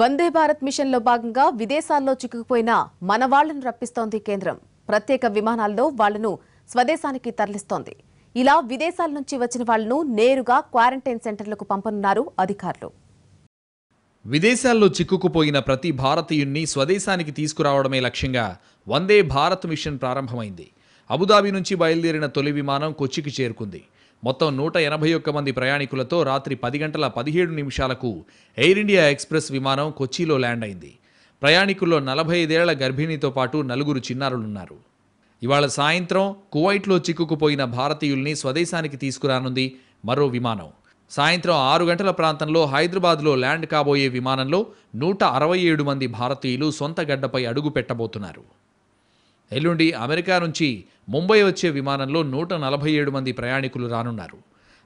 వందే భారత్ మిషన్లో భాగంగా విదేశాల్లో చిక్కుకుపోయిన మన వాళ్లను రప్పిస్తోంది కేంద్రం ప్రత్యేక విమానాల్లో వాళ్లను స్వదేశానికి తరలిస్తోంది ఇలా విదేశాల నుంచి వచ్చిన వాళ్లను నేరుగా క్వారంటైన్ సెంటర్లకు పంపనున్నారు అధికారులు విదేశాల్లో చిక్కుకుపోయిన ప్రతి భారతీయుణ్ణి స్వదేశానికి తీసుకురావడమే లక్ష్యంగా వందే భారత్ మిషన్ ప్రారంభమైంది అబుదాబి నుంచి బయలుదేరిన తొలి విమానం కొచ్చికి చేరుకుంది మొత్తం నూట ఎనభై ఒక్క మంది ప్రయాణికులతో రాత్రి పది గంటల పదిహేడు నిమిషాలకు ఎయిర్ ఇండియా ఎక్స్ప్రెస్ విమానం కొచ్చిలో ల్యాండ్ అయింది ప్రయాణికుల్లో నలభై ఐదేళ్ల గర్భిణితో పాటు నలుగురు చిన్నారులున్నారు ఇవాళ సాయంత్రం కువైట్లో చిక్కుకుపోయిన భారతీయుల్ని స్వదేశానికి తీసుకురానుంది మరో విమానం సాయంత్రం ఆరు గంటల ప్రాంతంలో హైదరాబాద్లో ల్యాండ్ కాబోయే విమానంలో నూట అరవై ఏడు మంది భారతీయులు సొంత గడ్డపై అడుగు పెట్టబోతున్నారు ఎల్లుండి అమెరికా నుంచి ముంబై వచ్చే విమానంలో నూట నలభై ఏడు మంది ప్రయాణికులు రానున్నారు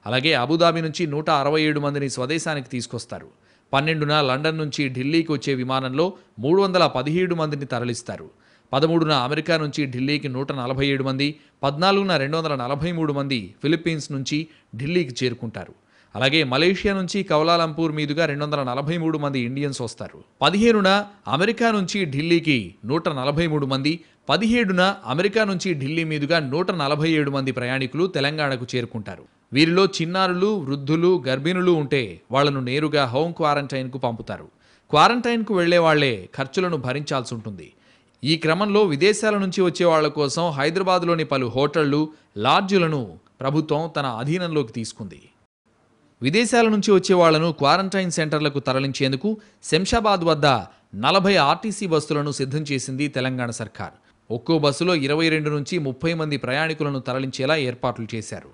అలాగే అబుదాబి నుంచి నూట అరవై ఏడు మందిని స్వదేశానికి తీసుకొస్తారు పన్నెండున లండన్ నుంచి ఢిల్లీకి వచ్చే విమానంలో మూడు వందల పదిహేడు మందిని తరలిస్తారు పదమూడున అమెరికా నుంచి ఢిల్లీకి నూట నలభై ఏడు మంది పద్నాలుగున రెండు వందల నలభై మూడు మంది ఫిలిప్పీన్స్ నుంచి ఢిల్లీకి చేరుకుంటారు అలాగే మలేషియా నుంచి కౌలాలంపూర్ మీదుగా రెండు వందల నలభై మూడు మంది ఇండియన్స్ వస్తారు పదిహేనున అమెరికా నుంచి ఢిల్లీకి నూట నలభై మూడు మంది పదిహేడున అమెరికా నుంచి ఢిల్లీ మీదుగా నూట నలభై ఏడు మంది ప్రయాణికులు తెలంగాణకు చేరుకుంటారు వీరిలో చిన్నారులు వృద్ధులు గర్భిణులు ఉంటే వాళ్లను నేరుగా హోమ్ క్వారంటైన్కు పంపుతారు క్వారంటైన్కు వెళ్లే వాళ్లే ఖర్చులను భరించాల్సి ఉంటుంది ఈ క్రమంలో విదేశాల నుంచి వచ్చే వాళ్ల కోసం హైదరాబాద్లోని పలు హోటళ్లు లాడ్జులను ప్రభుత్వం తన అధీనంలోకి తీసుకుంది విదేశాల నుంచి వచ్చే వాళ్లను క్వారంటైన్ సెంటర్లకు తరలించేందుకు శంషాబాద్ వద్ద నలభై ఆర్టీసీ బస్సులను సిద్ధం చేసింది తెలంగాణ సర్కార్ ఒక్కో బస్సులో ఇరవై రెండు నుంచి ముప్పై మంది ప్రయాణికులను తరలించేలా ఏర్పాట్లు చేశారు